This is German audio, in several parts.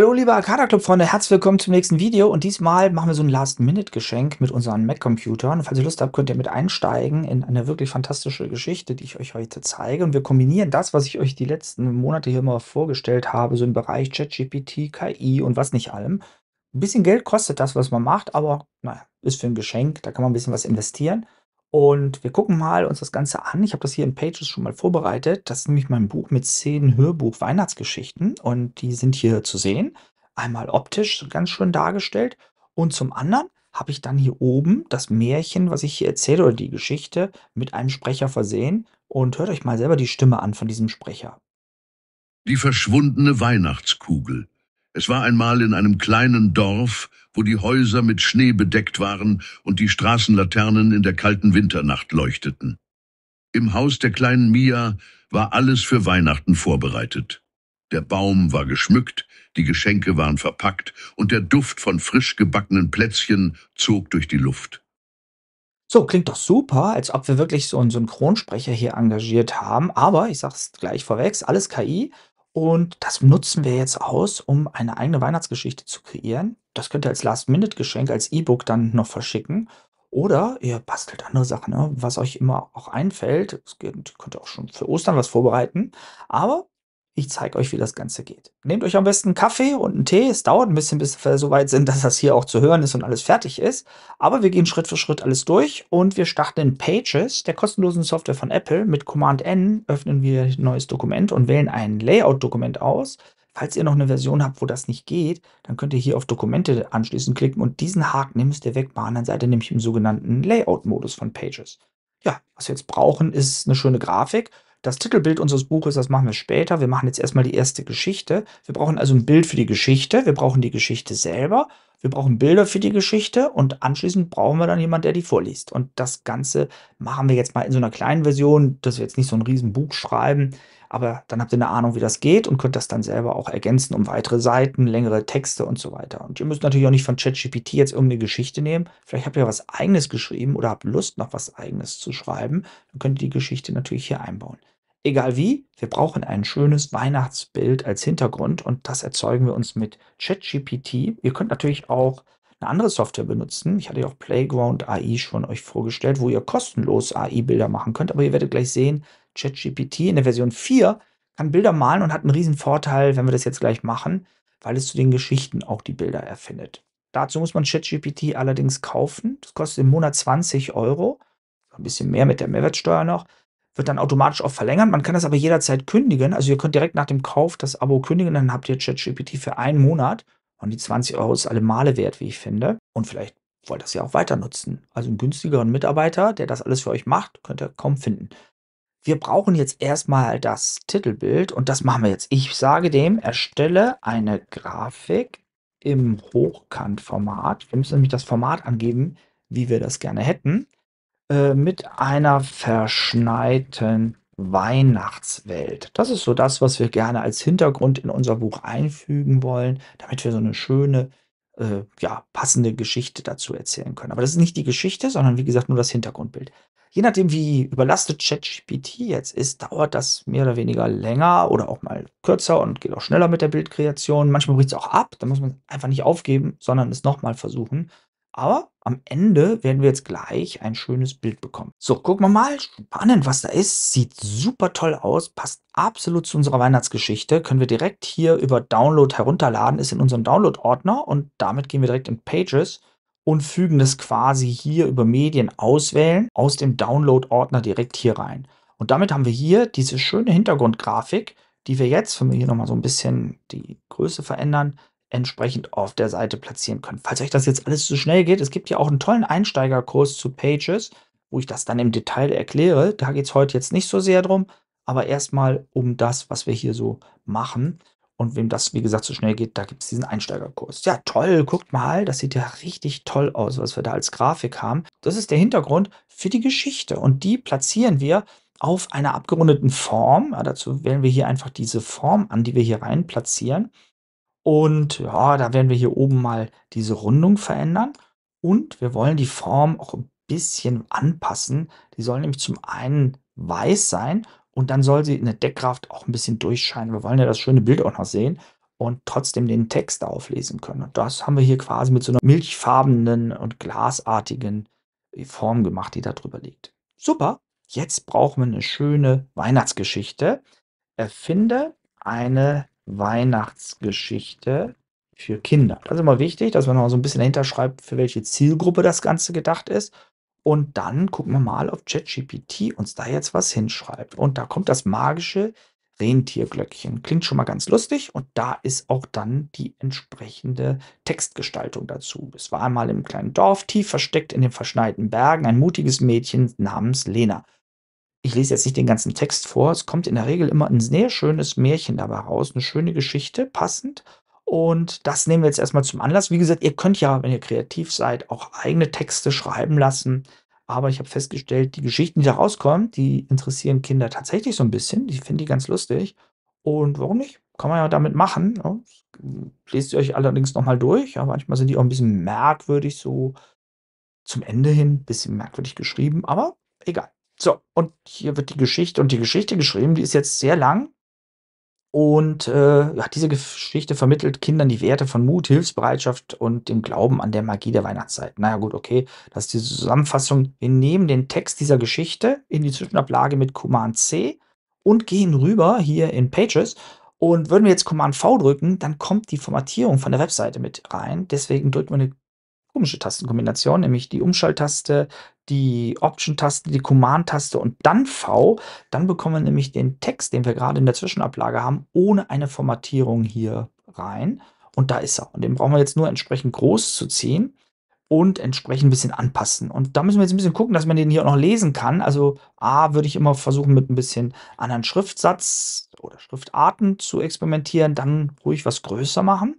Hallo liebe Arcada Club Freunde, herzlich willkommen zum nächsten Video und diesmal machen wir so ein Last-Minute-Geschenk mit unseren Mac-Computern. Falls ihr Lust habt, könnt ihr mit einsteigen in eine wirklich fantastische Geschichte, die ich euch heute zeige. Und wir kombinieren das, was ich euch die letzten Monate hier immer vorgestellt habe, so im Bereich ChatGPT, KI und was nicht allem. Ein bisschen Geld kostet das, was man macht, aber naja, ist für ein Geschenk, da kann man ein bisschen was investieren. Und wir gucken mal uns das Ganze an. Ich habe das hier in Pages schon mal vorbereitet. Das ist nämlich mein Buch mit zehn Hörbuch Weihnachtsgeschichten. Und die sind hier zu sehen. Einmal optisch ganz schön dargestellt. Und zum anderen habe ich dann hier oben das Märchen, was ich hier erzähle oder die Geschichte mit einem Sprecher versehen. Und hört euch mal selber die Stimme an von diesem Sprecher. Die verschwundene Weihnachtskugel. Es war einmal in einem kleinen Dorf, wo die Häuser mit Schnee bedeckt waren und die Straßenlaternen in der kalten Winternacht leuchteten. Im Haus der kleinen Mia war alles für Weihnachten vorbereitet. Der Baum war geschmückt, die Geschenke waren verpackt und der Duft von frisch gebackenen Plätzchen zog durch die Luft. So, klingt doch super, als ob wir wirklich so einen Synchronsprecher hier engagiert haben. Aber ich sag's gleich vorweg, alles KI. Und das nutzen wir jetzt aus, um eine eigene Weihnachtsgeschichte zu kreieren. Das könnt ihr als Last-Minute-Geschenk, als E-Book dann noch verschicken. Oder ihr bastelt andere Sachen, ne? was euch immer auch einfällt. Es könnt ihr auch schon für Ostern was vorbereiten. Aber ich zeige euch, wie das Ganze geht. Nehmt euch am besten einen Kaffee und einen Tee. Es dauert ein bisschen, bis wir so weit sind, dass das hier auch zu hören ist und alles fertig ist. Aber wir gehen Schritt für Schritt alles durch und wir starten in Pages, der kostenlosen Software von Apple. Mit Command N öffnen wir ein neues Dokument und wählen ein Layout-Dokument aus. Falls ihr noch eine Version habt, wo das nicht geht, dann könnt ihr hier auf Dokumente anschließend klicken und diesen Haken müsst ihr wegmachen. Dann seid ihr nämlich im sogenannten Layout-Modus von Pages. Ja, was wir jetzt brauchen, ist eine schöne Grafik das Titelbild unseres Buches, das machen wir später. Wir machen jetzt erstmal die erste Geschichte. Wir brauchen also ein Bild für die Geschichte. Wir brauchen die Geschichte selber. Wir brauchen Bilder für die Geschichte und anschließend brauchen wir dann jemanden, der die vorliest. Und das Ganze machen wir jetzt mal in so einer kleinen Version, dass wir jetzt nicht so ein Riesenbuch schreiben aber dann habt ihr eine Ahnung, wie das geht und könnt das dann selber auch ergänzen um weitere Seiten, längere Texte und so weiter. Und ihr müsst natürlich auch nicht von ChatGPT jetzt irgendeine Geschichte nehmen. Vielleicht habt ihr was eigenes geschrieben oder habt Lust, noch was eigenes zu schreiben. Dann könnt ihr die Geschichte natürlich hier einbauen. Egal wie, wir brauchen ein schönes Weihnachtsbild als Hintergrund und das erzeugen wir uns mit ChatGPT. Ihr könnt natürlich auch eine andere Software benutzen. Ich hatte ja auch Playground AI schon euch vorgestellt, wo ihr kostenlos AI-Bilder machen könnt, aber ihr werdet gleich sehen, ChatGPT in der Version 4 kann Bilder malen und hat einen riesen Vorteil, wenn wir das jetzt gleich machen, weil es zu den Geschichten auch die Bilder erfindet. Dazu muss man ChatGPT allerdings kaufen. Das kostet im Monat 20 Euro. Ein bisschen mehr mit der Mehrwertsteuer noch. Wird dann automatisch auch verlängert. Man kann das aber jederzeit kündigen. Also ihr könnt direkt nach dem Kauf das Abo kündigen. Dann habt ihr ChatGPT für einen Monat. Und die 20 Euro ist alle Male wert, wie ich finde. Und vielleicht wollt ihr das ja auch weiter nutzen. Also einen günstigeren Mitarbeiter, der das alles für euch macht, könnt ihr kaum finden wir brauchen jetzt erstmal das Titelbild und das machen wir jetzt. Ich sage dem, erstelle eine Grafik im Hochkantformat. Wir müssen nämlich das Format angeben, wie wir das gerne hätten, äh, mit einer verschneiten Weihnachtswelt. Das ist so das, was wir gerne als Hintergrund in unser Buch einfügen wollen, damit wir so eine schöne, äh, ja, passende Geschichte dazu erzählen können. Aber das ist nicht die Geschichte, sondern wie gesagt nur das Hintergrundbild je nachdem, wie überlastet ChatGPT jetzt ist, dauert das mehr oder weniger länger oder auch mal kürzer und geht auch schneller mit der Bildkreation. Manchmal bricht es auch ab, da muss man einfach nicht aufgeben, sondern es nochmal versuchen. Aber am Ende werden wir jetzt gleich ein schönes Bild bekommen. So, gucken wir mal. Spannend, was da ist. Sieht super toll aus. Passt absolut zu unserer Weihnachtsgeschichte. Können wir direkt hier über Download herunterladen. Ist in unserem Download-Ordner und damit gehen wir direkt in Pages und fügen das quasi hier über Medien auswählen aus dem Download-Ordner direkt hier rein. Und damit haben wir hier diese schöne Hintergrundgrafik, die wir jetzt, wenn wir hier nochmal so ein bisschen die Größe verändern, entsprechend auf der Seite platzieren können. Falls euch das jetzt alles zu schnell geht, es gibt ja auch einen tollen Einsteigerkurs zu Pages, wo ich das dann im Detail erkläre. Da geht es heute jetzt nicht so sehr drum, aber erstmal um das, was wir hier so machen. Und wem das, wie gesagt, so schnell geht, da gibt es diesen Einsteigerkurs. Ja, toll, guckt mal, das sieht ja richtig toll aus, was wir da als Grafik haben. Das ist der Hintergrund für die Geschichte. Und die platzieren wir auf einer abgerundeten Form. Ja, dazu wählen wir hier einfach diese Form an, die wir hier rein platzieren. Und ja, da werden wir hier oben mal diese Rundung verändern. Und wir wollen die Form auch ein bisschen anpassen. Die soll nämlich zum einen weiß sein und dann soll sie in der Deckkraft auch ein bisschen durchscheinen. Wir wollen ja das schöne Bild auch noch sehen und trotzdem den Text auflesen können. Und das haben wir hier quasi mit so einer milchfarbenen und glasartigen äh, Form gemacht, die da drüber liegt. Super, jetzt brauchen wir eine schöne Weihnachtsgeschichte. Erfinde eine Weihnachtsgeschichte für Kinder. Das ist immer wichtig, dass man noch so ein bisschen dahinter schreibt, für welche Zielgruppe das Ganze gedacht ist und dann gucken wir mal, ob ChatGPT uns da jetzt was hinschreibt. Und da kommt das magische Rentierglöckchen. Klingt schon mal ganz lustig. Und da ist auch dann die entsprechende Textgestaltung dazu. Es war einmal im kleinen Dorf, tief versteckt in den verschneiten Bergen, ein mutiges Mädchen namens Lena. Ich lese jetzt nicht den ganzen Text vor. Es kommt in der Regel immer ein sehr schönes Märchen dabei raus. Eine schöne Geschichte, passend. Und das nehmen wir jetzt erstmal zum Anlass. Wie gesagt, ihr könnt ja, wenn ihr kreativ seid, auch eigene Texte schreiben lassen. Aber ich habe festgestellt, die Geschichten, die da rauskommen, die interessieren Kinder tatsächlich so ein bisschen. Die finden die ganz lustig. Und warum nicht? Kann man ja damit machen. Ja. Ne? Lest ihr euch allerdings nochmal durch. Ja, manchmal sind die auch ein bisschen merkwürdig, so zum Ende hin, ein bisschen merkwürdig geschrieben, aber egal. So, und hier wird die Geschichte und die Geschichte geschrieben, die ist jetzt sehr lang und äh, ja, diese Geschichte vermittelt Kindern die Werte von Mut, Hilfsbereitschaft und dem Glauben an der Magie der Weihnachtszeit. Naja gut, okay, das ist die Zusammenfassung. Wir nehmen den Text dieser Geschichte in die Zwischenablage mit Command C und gehen rüber hier in Pages. Und würden wir jetzt Command V drücken, dann kommt die Formatierung von der Webseite mit rein. Deswegen drücken wir eine komische Tastenkombination, nämlich die Umschalttaste, die Option-Taste, die Command-Taste und dann V, dann bekommen wir nämlich den Text, den wir gerade in der Zwischenablage haben, ohne eine Formatierung hier rein. Und da ist er. Und den brauchen wir jetzt nur entsprechend groß zu ziehen und entsprechend ein bisschen anpassen. Und da müssen wir jetzt ein bisschen gucken, dass man den hier auch noch lesen kann. Also A würde ich immer versuchen, mit ein bisschen anderen Schriftsatz oder Schriftarten zu experimentieren, dann ruhig was größer machen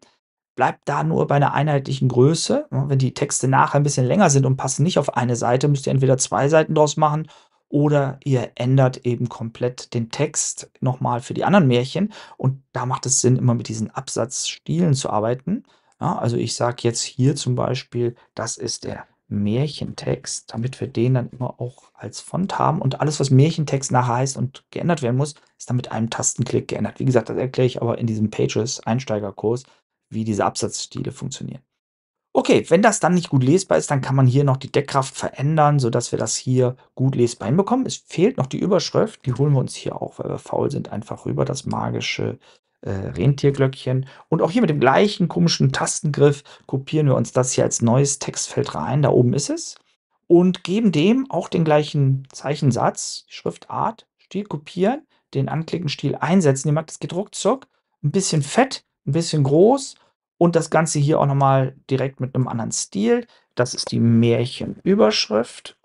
bleibt da nur bei einer einheitlichen Größe. Wenn die Texte nachher ein bisschen länger sind und passen nicht auf eine Seite, müsst ihr entweder zwei Seiten draus machen oder ihr ändert eben komplett den Text nochmal für die anderen Märchen. Und da macht es Sinn, immer mit diesen Absatzstilen zu arbeiten. Ja, also ich sage jetzt hier zum Beispiel, das ist der Märchentext, damit wir den dann immer auch als Font haben. Und alles, was Märchentext nachher heißt und geändert werden muss, ist dann mit einem Tastenklick geändert. Wie gesagt, das erkläre ich aber in diesem Pages Einsteigerkurs wie diese Absatzstile funktionieren. Okay, wenn das dann nicht gut lesbar ist, dann kann man hier noch die Deckkraft verändern, sodass wir das hier gut lesbar hinbekommen. Es fehlt noch die Überschrift, die holen wir uns hier auch, weil wir faul sind, einfach rüber, das magische äh, Rentierglöckchen. Und auch hier mit dem gleichen komischen Tastengriff kopieren wir uns das hier als neues Textfeld rein, da oben ist es. Und geben dem auch den gleichen Zeichensatz, Schriftart, Stil kopieren, den Anklicken-Stil einsetzen. Ihr merkt, das geht ruckzuck. Ein bisschen fett, ein bisschen groß und das Ganze hier auch nochmal direkt mit einem anderen Stil. Das ist die Märchenüberschrift.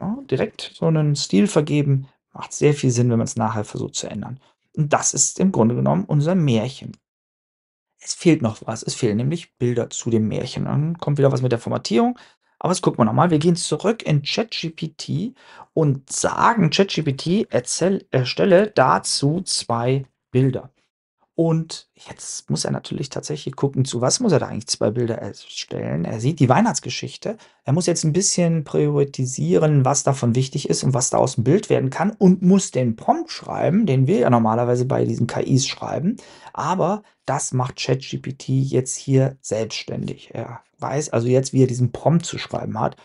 Ja, direkt so einen Stil vergeben, macht sehr viel Sinn, wenn man es nachher versucht zu ändern. Und das ist im Grunde genommen unser Märchen. Es fehlt noch was. Es fehlen nämlich Bilder zu dem Märchen. Dann kommt wieder was mit der Formatierung. Aber das gucken wir nochmal. Wir gehen zurück in ChatGPT und sagen ChatGPT, erstelle dazu zwei Bilder. Und jetzt muss er natürlich tatsächlich gucken, zu was muss er da eigentlich zwei Bilder erstellen. Er sieht die Weihnachtsgeschichte. Er muss jetzt ein bisschen priorisieren, was davon wichtig ist und was da aus dem Bild werden kann und muss den Prompt schreiben, den wir ja normalerweise bei diesen KIs schreiben. Aber das macht ChatGPT jetzt hier selbstständig. Er weiß also jetzt, wie er diesen Prompt zu schreiben hat.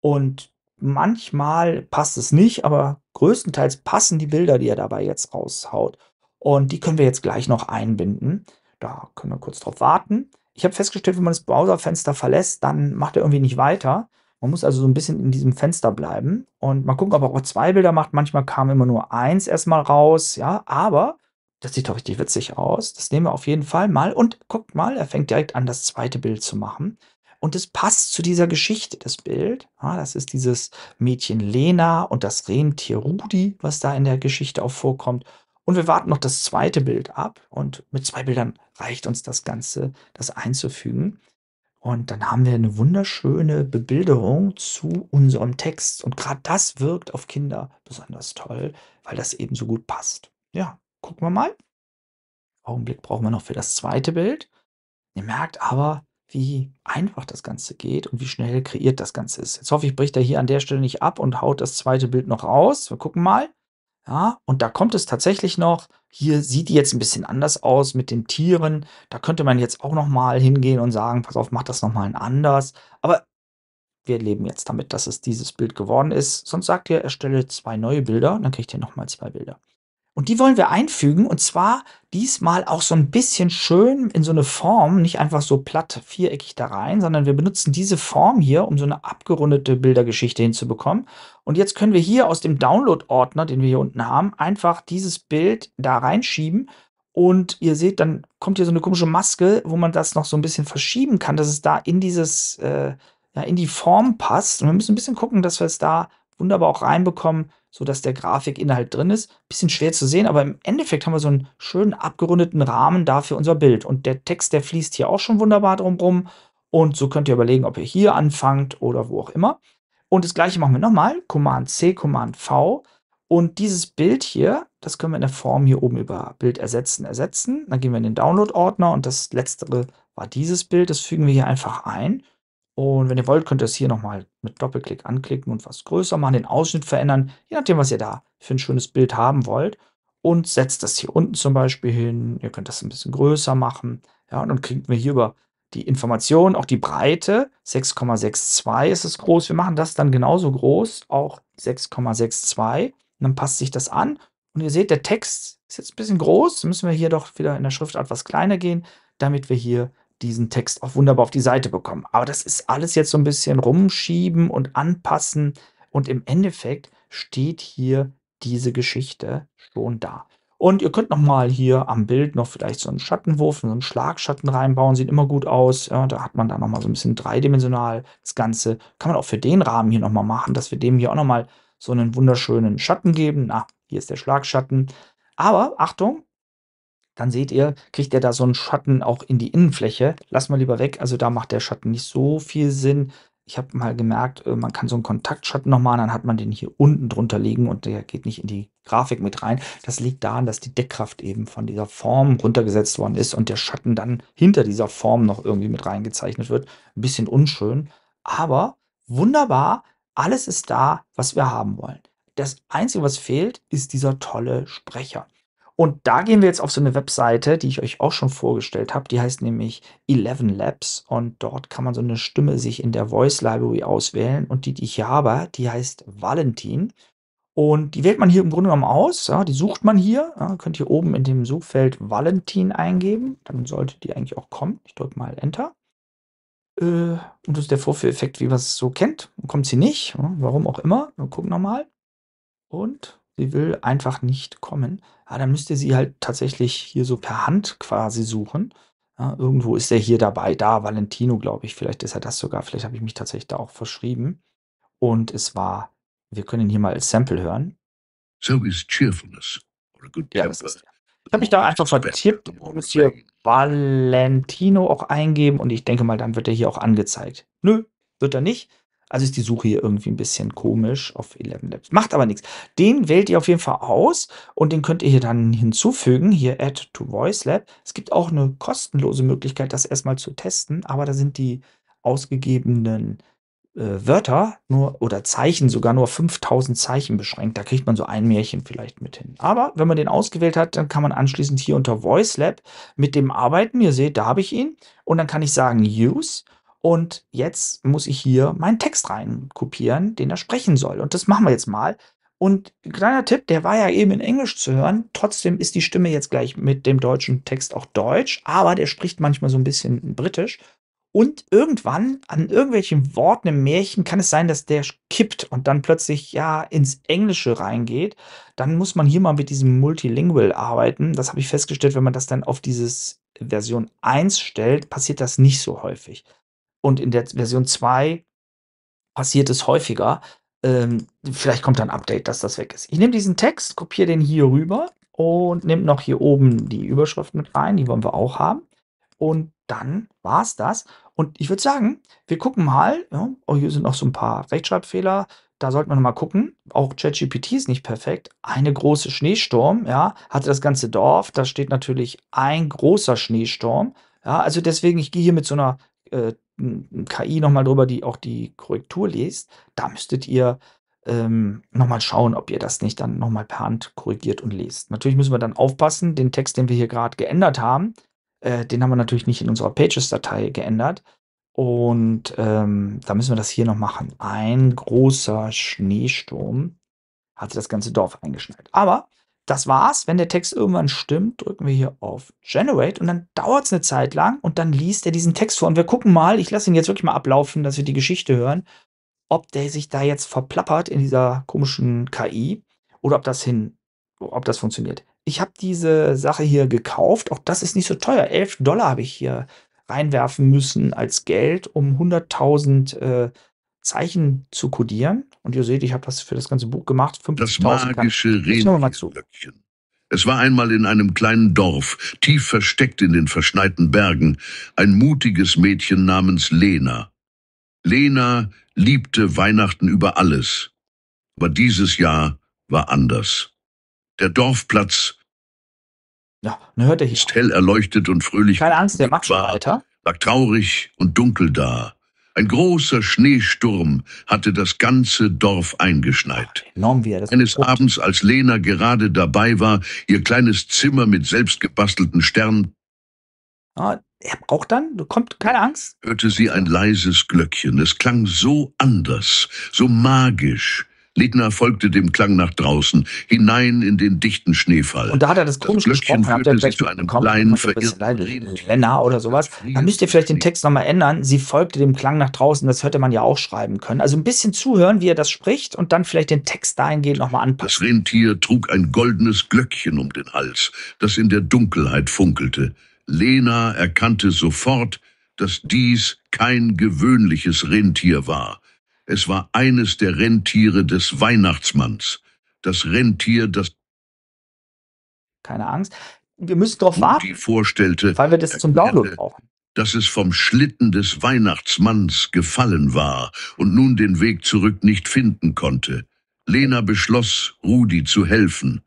Und manchmal passt es nicht, aber größtenteils passen die Bilder, die er dabei jetzt raushaut. Und die können wir jetzt gleich noch einbinden. Da können wir kurz drauf warten. Ich habe festgestellt, wenn man das Browserfenster verlässt, dann macht er irgendwie nicht weiter. Man muss also so ein bisschen in diesem Fenster bleiben und mal gucken, ob er auch zwei Bilder macht. Manchmal kam immer nur eins erstmal raus, ja, aber das sieht doch richtig witzig aus. Das nehmen wir auf jeden Fall mal und guckt mal, er fängt direkt an, das zweite Bild zu machen. Und es passt zu dieser Geschichte, das Bild. Ja, ah, das ist dieses Mädchen Lena und das Rentier Rudi, was da in der Geschichte auch vorkommt. Und wir warten noch das zweite Bild ab und mit zwei Bildern reicht uns das Ganze, das einzufügen. Und dann haben wir eine wunderschöne Bebilderung zu unserem Text. Und gerade das wirkt auf Kinder besonders toll, weil das eben so gut passt. Ja, gucken wir mal. Augenblick brauchen wir noch für das zweite Bild. Ihr merkt aber, wie einfach das Ganze geht und wie schnell kreiert das Ganze ist. Jetzt hoffe ich, bricht er hier an der Stelle nicht ab und haut das zweite Bild noch raus. Wir gucken mal. Ja, und da kommt es tatsächlich noch. Hier sieht die jetzt ein bisschen anders aus mit den Tieren. Da könnte man jetzt auch noch mal hingehen und sagen, pass auf, mach das noch mal anders. Aber wir leben jetzt damit, dass es dieses Bild geworden ist. Sonst sagt ihr, erstelle zwei neue Bilder, dann kriegt ihr noch mal zwei Bilder. Und die wollen wir einfügen und zwar diesmal auch so ein bisschen schön in so eine Form, nicht einfach so platt viereckig da rein, sondern wir benutzen diese Form hier, um so eine abgerundete Bildergeschichte hinzubekommen. Und jetzt können wir hier aus dem Download-Ordner, den wir hier unten haben, einfach dieses Bild da reinschieben. Und ihr seht, dann kommt hier so eine komische Maske, wo man das noch so ein bisschen verschieben kann, dass es da in dieses, äh, ja, in die Form passt. Und wir müssen ein bisschen gucken, dass wir es da wunderbar auch reinbekommen, sodass der Grafikinhalt drin ist. Bisschen schwer zu sehen, aber im Endeffekt haben wir so einen schönen abgerundeten Rahmen dafür unser Bild. Und der Text, der fließt hier auch schon wunderbar drumherum. Und so könnt ihr überlegen, ob ihr hier anfangt oder wo auch immer. Und das gleiche machen wir nochmal. Command C, Command V. Und dieses Bild hier, das können wir in der Form hier oben über Bild ersetzen, ersetzen. Dann gehen wir in den Download-Ordner und das letztere war dieses Bild. Das fügen wir hier einfach ein. Und wenn ihr wollt, könnt ihr es hier nochmal mit Doppelklick anklicken und was größer machen, den Ausschnitt verändern, je nachdem, was ihr da für ein schönes Bild haben wollt. Und setzt das hier unten zum Beispiel hin. Ihr könnt das ein bisschen größer machen. Ja, und dann kriegt man hier über die Information, auch die Breite. 6,62 ist es groß. Wir machen das dann genauso groß, auch 6,62. Und dann passt sich das an. Und ihr seht, der Text ist jetzt ein bisschen groß. Müssen wir hier doch wieder in der Schriftart etwas kleiner gehen, damit wir hier diesen Text auch wunderbar auf die Seite bekommen. Aber das ist alles jetzt so ein bisschen rumschieben und anpassen. Und im Endeffekt steht hier diese Geschichte schon da. Und ihr könnt nochmal hier am Bild noch vielleicht so einen Schattenwurf, so einen Schlagschatten reinbauen. Sieht immer gut aus. Ja, da hat man dann nochmal so ein bisschen dreidimensional das Ganze. Kann man auch für den Rahmen hier nochmal machen, dass wir dem hier auch nochmal so einen wunderschönen Schatten geben. Na, hier ist der Schlagschatten. Aber Achtung, dann seht ihr, kriegt er da so einen Schatten auch in die Innenfläche. Lass mal lieber weg, also da macht der Schatten nicht so viel Sinn. Ich habe mal gemerkt, äh, man kann so einen Kontaktschatten nochmal, dann hat man den hier unten drunter liegen und der geht nicht in die Grafik mit rein. Das liegt daran, dass die Deckkraft eben von dieser Form runtergesetzt worden ist und der Schatten dann hinter dieser Form noch irgendwie mit reingezeichnet wird. Ein bisschen unschön, aber wunderbar. Alles ist da, was wir haben wollen. Das Einzige, was fehlt, ist dieser tolle Sprecher. Und da gehen wir jetzt auf so eine Webseite, die ich euch auch schon vorgestellt habe. Die heißt nämlich 11 Labs und dort kann man so eine Stimme sich in der Voice Library auswählen. Und die, die ich hier habe, die heißt Valentin. Und die wählt man hier im Grunde genommen aus. Ja, die sucht man hier. Ja, könnt hier oben in dem Suchfeld Valentin eingeben. Dann sollte die eigentlich auch kommen. Ich drücke mal Enter. Äh, und das ist der Vorführeffekt, wie man es so kennt. Dann kommt sie nicht. Ja, warum auch immer. Wir gucken nochmal. Und Sie will einfach nicht kommen. Ja, dann müsst ihr sie halt tatsächlich hier so per Hand quasi suchen. Ja, irgendwo ist er hier dabei. Da, Valentino, glaube ich. Vielleicht ist er das sogar. Vielleicht habe ich mich tatsächlich da auch verschrieben. Und es war, wir können ihn hier mal als Sample hören. So is cheerfulness or a good temper. Ja, ich habe mich da einfach vertippt. und muss hier Valentino auch eingeben und ich denke mal, dann wird er hier auch angezeigt. Nö, wird er nicht. Also ist die Suche hier irgendwie ein bisschen komisch auf 11 Labs. Macht aber nichts. Den wählt ihr auf jeden Fall aus und den könnt ihr hier dann hinzufügen. Hier Add to Voice Lab. Es gibt auch eine kostenlose Möglichkeit, das erstmal zu testen, aber da sind die ausgegebenen äh, Wörter nur oder Zeichen sogar nur 5000 Zeichen beschränkt. Da kriegt man so ein Märchen vielleicht mit hin. Aber wenn man den ausgewählt hat, dann kann man anschließend hier unter Voice Lab mit dem arbeiten. Ihr seht, da habe ich ihn. Und dann kann ich sagen Use und jetzt muss ich hier meinen Text rein kopieren, den er sprechen soll. Und das machen wir jetzt mal. Und kleiner Tipp, der war ja eben in Englisch zu hören. Trotzdem ist die Stimme jetzt gleich mit dem deutschen Text auch deutsch, aber der spricht manchmal so ein bisschen britisch. Und irgendwann an irgendwelchen Worten im Märchen kann es sein, dass der kippt und dann plötzlich ja ins Englische reingeht. Dann muss man hier mal mit diesem Multilingual arbeiten. Das habe ich festgestellt, wenn man das dann auf dieses Version 1 stellt, passiert das nicht so häufig. Und in der Version 2 passiert es häufiger. Ähm, vielleicht kommt dann ein Update, dass das weg ist. Ich nehme diesen Text, kopiere den hier rüber und nehme noch hier oben die Überschrift mit rein. Die wollen wir auch haben. Und dann war es das. Und ich würde sagen, wir gucken mal. Ja, oh, hier sind noch so ein paar Rechtschreibfehler. Da sollten wir nochmal gucken. Auch ChatGPT ist nicht perfekt. Eine große Schneesturm, ja, hatte das ganze Dorf. Da steht natürlich ein großer Schneesturm. Ja, also deswegen, ich gehe hier mit so einer äh, KI nochmal drüber, die auch die Korrektur lest, da müsstet ihr ähm, nochmal schauen, ob ihr das nicht dann nochmal per Hand korrigiert und lest. Natürlich müssen wir dann aufpassen, den Text, den wir hier gerade geändert haben, äh, den haben wir natürlich nicht in unserer Pages-Datei geändert. Und ähm, da müssen wir das hier noch machen. Ein großer Schneesturm hatte das ganze Dorf eingeschneit. Aber das war's. Wenn der Text irgendwann stimmt, drücken wir hier auf Generate und dann dauert es eine Zeit lang und dann liest er diesen Text vor. Und wir gucken mal, ich lasse ihn jetzt wirklich mal ablaufen, dass wir die Geschichte hören, ob der sich da jetzt verplappert in dieser komischen KI oder ob das hin, ob das funktioniert. Ich habe diese Sache hier gekauft. Auch das ist nicht so teuer. 11 Dollar habe ich hier reinwerfen müssen als Geld, um 100.000 äh, Zeichen zu codieren. Und ihr seht, ich habe das für das ganze Buch gemacht. 50 das magische Rentierglöckchen. Es war einmal in einem kleinen Dorf, tief versteckt in den verschneiten Bergen, ein mutiges Mädchen namens Lena. Lena liebte Weihnachten über alles. Aber dieses Jahr war anders. Der Dorfplatz ja, dann ne, hört er hier. ist hell erleuchtet und fröhlich. Keine Angst, der macht schon weiter. Lag traurig und dunkel da. Ein großer Schneesturm hatte das ganze Dorf eingeschneit. Ach, enorm, wie er das Eines Abends, als Lena gerade dabei war, ihr kleines Zimmer mit selbstgebastelten Sternen. Ah, er braucht dann, kommt keine Angst. Hörte sie ein leises Glöckchen. Es klang so anders, so magisch. Littner folgte dem Klang nach draußen, hinein in den dichten Schneefall. Und da hat er das komisch das gesprochen, habt ihr vielleicht zu einem bekommen, kleinen, verirrten Lennar oder sowas. Da müsst ihr vielleicht den Text nochmal ändern. Sie folgte dem Klang nach draußen, das hätte man ja auch schreiben können. Also ein bisschen zuhören, wie er das spricht und dann vielleicht den Text dahingehend nochmal anpassen. Das Rentier trug ein goldenes Glöckchen um den Hals, das in der Dunkelheit funkelte. Lena erkannte sofort, dass dies kein gewöhnliches Rentier war. Es war eines der Rentiere des Weihnachtsmanns. Das Rentier, das... Keine Angst. Wir müssen darauf warten, die vorstellte, weil wir das zum Download brauchen. Dass es vom Schlitten des Weihnachtsmanns gefallen war und nun den Weg zurück nicht finden konnte. Lena beschloss, Rudi zu helfen.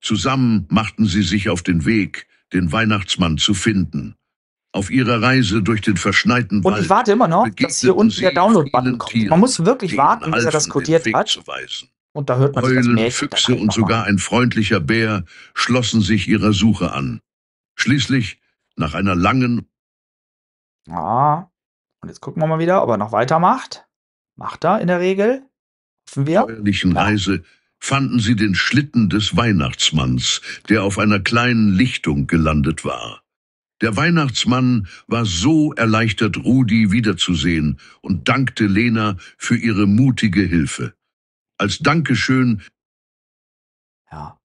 Zusammen machten sie sich auf den Weg, den Weihnachtsmann zu finden. Auf ihrer Reise durch den verschneiten Wald. Und ich warte immer noch, dass hier unten der Download-Button kommt. Man muss wirklich warten, bis er das kodiert hat. Und da hört man Eulen, das Märchen, Füchse und sogar ein freundlicher Bär schlossen sich ihrer Suche an. Schließlich, nach einer langen... Ah, und jetzt gucken wir mal wieder, ob er noch weitermacht. Macht er in der Regel. Hoffen wir. Feuerlichen ja. Reise fanden sie den Schlitten des Weihnachtsmanns, der auf einer kleinen Lichtung gelandet war. Der Weihnachtsmann war so erleichtert, Rudi wiederzusehen und dankte Lena für ihre mutige Hilfe. Als Dankeschön ja.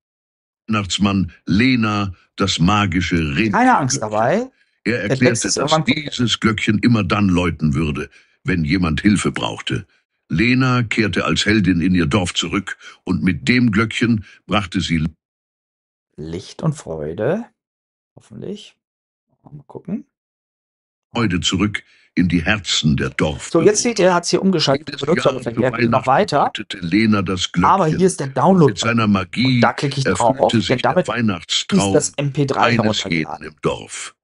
Weihnachtsmann Lena das magische Rentier. Keine Angst dabei. Er erklärte, dass dieses Glöckchen immer dann läuten würde, wenn jemand Hilfe brauchte. Lena kehrte als Heldin in ihr Dorf zurück und mit dem Glöckchen brachte sie Licht und Freude, hoffentlich. Mal gucken. Heute zurück in die Herzen der Dorf. So, jetzt seht ihr, er hat es hier umgeschaltet. Das Rückseite noch weiter. Lena das Glöckchen. Aber hier ist der Download. Mit seiner Magie und da klicke ich drauf auf, sich denn damit Weihnachtstraum ist das MP3 heruntergeladen. im Dorf.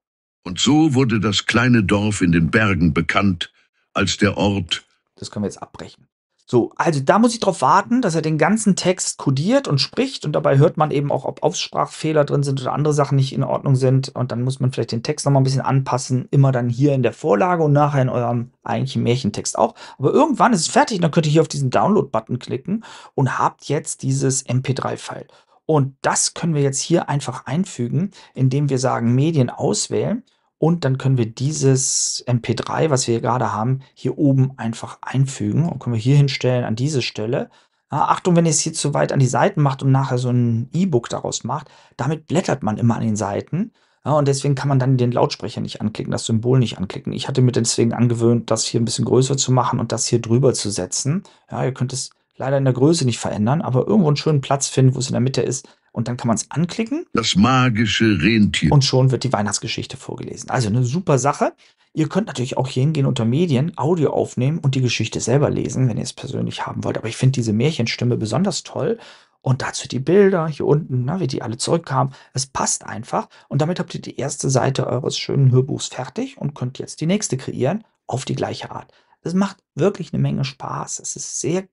Und so wurde das kleine Dorf in den Bergen bekannt als der Ort. Das können wir jetzt abbrechen. So, also da muss ich darauf warten, dass er den ganzen Text kodiert und spricht und dabei hört man eben auch, ob Aussprachfehler drin sind oder andere Sachen nicht in Ordnung sind und dann muss man vielleicht den Text nochmal ein bisschen anpassen, immer dann hier in der Vorlage und nachher in eurem eigentlichen Märchentext auch. Aber irgendwann ist es fertig dann könnt ihr hier auf diesen Download-Button klicken und habt jetzt dieses MP3-File. Und das können wir jetzt hier einfach einfügen, indem wir sagen Medien auswählen und dann können wir dieses MP3, was wir gerade haben, hier oben einfach einfügen und können wir hier hinstellen an diese Stelle. Ja, Achtung, wenn ihr es hier zu weit an die Seiten macht und nachher so ein E-Book daraus macht, damit blättert man immer an den Seiten. Ja, und deswegen kann man dann den Lautsprecher nicht anklicken, das Symbol nicht anklicken. Ich hatte mir deswegen angewöhnt, das hier ein bisschen größer zu machen und das hier drüber zu setzen. Ja, ihr könnt es leider in der Größe nicht verändern, aber irgendwo einen schönen Platz finden, wo es in der Mitte ist, und dann kann man es anklicken. Das magische Rentier. Und schon wird die Weihnachtsgeschichte vorgelesen. Also eine super Sache. Ihr könnt natürlich auch hier hingehen unter Medien, Audio aufnehmen und die Geschichte selber lesen, wenn ihr es persönlich haben wollt. Aber ich finde diese Märchenstimme besonders toll. Und dazu die Bilder hier unten, na, ne, wie die alle zurückkamen. Es passt einfach. Und damit habt ihr die erste Seite eures schönen Hörbuchs fertig und könnt jetzt die nächste kreieren auf die gleiche Art. Es macht wirklich eine Menge Spaß. Es ist sehr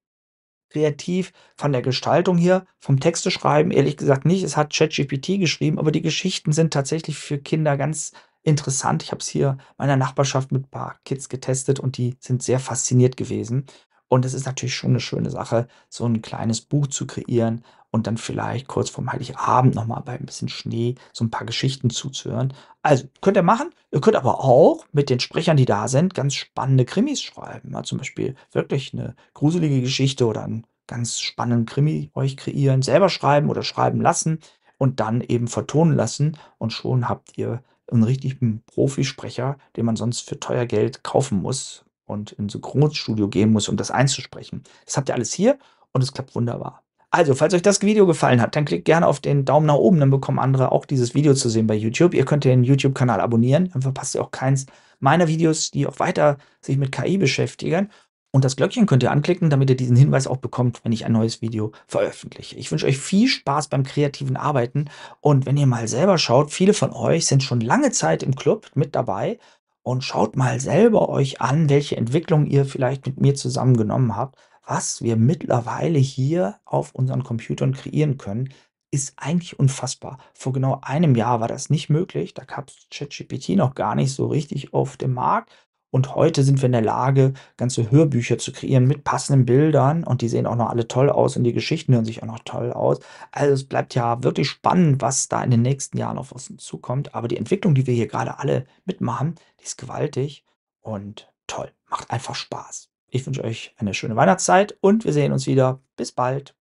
kreativ von der Gestaltung hier, vom Texte schreiben, ehrlich gesagt nicht. Es hat ChatGPT geschrieben, aber die Geschichten sind tatsächlich für Kinder ganz interessant. Ich habe es hier meiner Nachbarschaft mit ein paar Kids getestet und die sind sehr fasziniert gewesen. Und es ist natürlich schon eine schöne Sache, so ein kleines Buch zu kreieren, und dann vielleicht kurz vorm Heiligabend nochmal bei ein bisschen Schnee so ein paar Geschichten zuzuhören. Also könnt ihr machen. Ihr könnt aber auch mit den Sprechern, die da sind, ganz spannende Krimis schreiben. Mal zum Beispiel wirklich eine gruselige Geschichte oder einen ganz spannenden Krimi euch kreieren, selber schreiben oder schreiben lassen und dann eben vertonen lassen. Und schon habt ihr einen richtigen Profisprecher, den man sonst für teuer Geld kaufen muss und ins Synchronstudio gehen muss, um das einzusprechen. Das habt ihr alles hier und es klappt wunderbar. Also, falls euch das Video gefallen hat, dann klickt gerne auf den Daumen nach oben, dann bekommen andere auch dieses Video zu sehen bei YouTube. Ihr könnt den YouTube-Kanal abonnieren, dann verpasst ihr auch keins meiner Videos, die auch weiter sich mit KI beschäftigen. Und das Glöckchen könnt ihr anklicken, damit ihr diesen Hinweis auch bekommt, wenn ich ein neues Video veröffentliche. Ich wünsche euch viel Spaß beim kreativen Arbeiten. Und wenn ihr mal selber schaut, viele von euch sind schon lange Zeit im Club mit dabei und schaut mal selber euch an, welche Entwicklung ihr vielleicht mit mir zusammengenommen habt was wir mittlerweile hier auf unseren Computern kreieren können, ist eigentlich unfassbar. Vor genau einem Jahr war das nicht möglich. Da gab es ChatGPT noch gar nicht so richtig auf dem Markt. Und heute sind wir in der Lage, ganze Hörbücher zu kreieren mit passenden Bildern. Und die sehen auch noch alle toll aus und die Geschichten hören sich auch noch toll aus. Also es bleibt ja wirklich spannend, was da in den nächsten Jahren auf uns zukommt. Aber die Entwicklung, die wir hier gerade alle mitmachen, die ist gewaltig und toll. Macht einfach Spaß. Ich wünsche euch eine schöne Weihnachtszeit und wir sehen uns wieder. Bis bald.